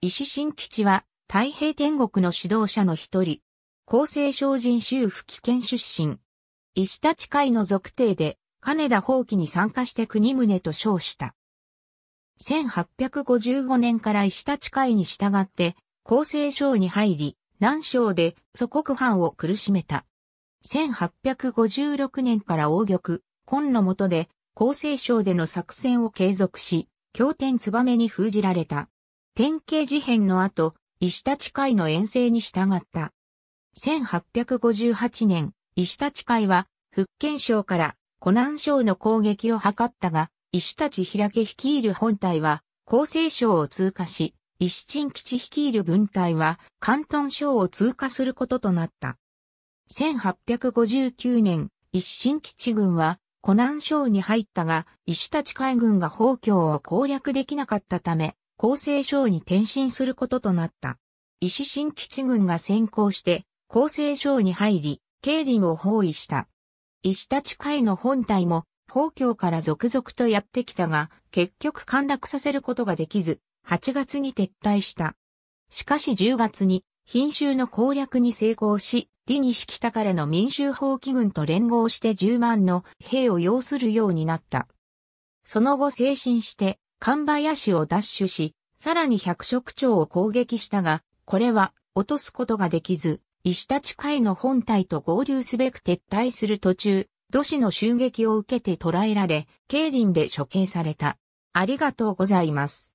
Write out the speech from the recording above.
石新吉は太平天国の指導者の一人、厚生省人州府危険出身。石立会の属定で金田法規に参加して国宗と称した。1855年から石立会に従って厚生省に入り、南省で祖国藩を苦しめた。1856年から王玉、今の下で厚生省での作戦を継続し、経典燕に封じられた。典型事変の後、石立会の遠征に従った。1858年、石立会は、福建省から湖南省の攻撃を図ったが、石立開け率いる本隊は、厚生省を通過し、石鎮基地率いる分隊は、関東省を通過することとなった。1859年、石新基地軍は、湖南省に入ったが、石立海軍が宝京を攻略できなかったため、厚生省に転身することとなった。石新基地軍が先行して、厚生省に入り、経理を包囲した。石立会の本体も、宝京から続々とやってきたが、結局陥落させることができず、8月に撤退した。しかし10月に、品州の攻略に成功し、李西北からの民衆法規軍と連合して10万の兵を要するようになった。その後精神して、神林を奪取し、さらに百色町を攻撃したが、これは落とすことができず、石立会の本体と合流すべく撤退する途中、土師の襲撃を受けて捕らえられ、競輪で処刑された。ありがとうございます。